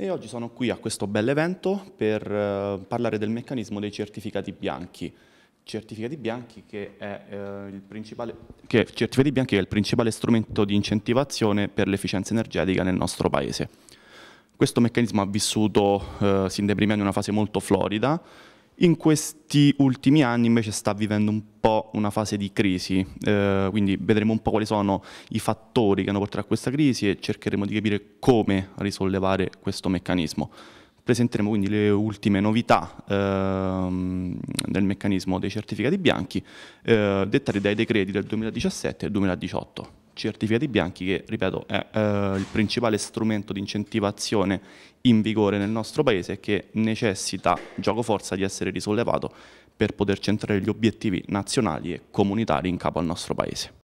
E oggi sono qui a questo bel evento per eh, parlare del meccanismo dei certificati bianchi. Certificati bianchi che è, eh, che certificati bianchi è il principale strumento di incentivazione per l'efficienza energetica nel nostro Paese. Questo meccanismo ha vissuto eh, sin dai primi anni una fase molto florida in questi ultimi anni invece sta vivendo un po' una fase di crisi, eh, quindi vedremo un po' quali sono i fattori che hanno portato a questa crisi e cercheremo di capire come risollevare questo meccanismo. Presenteremo quindi le ultime novità ehm, del meccanismo dei certificati bianchi eh, dettati dai decreti del 2017 e 2018 certificati bianchi che, ripeto, è eh, il principale strumento di incentivazione in vigore nel nostro paese e che necessita, gioco forza, di essere risollevato per poter centrare gli obiettivi nazionali e comunitari in capo al nostro paese.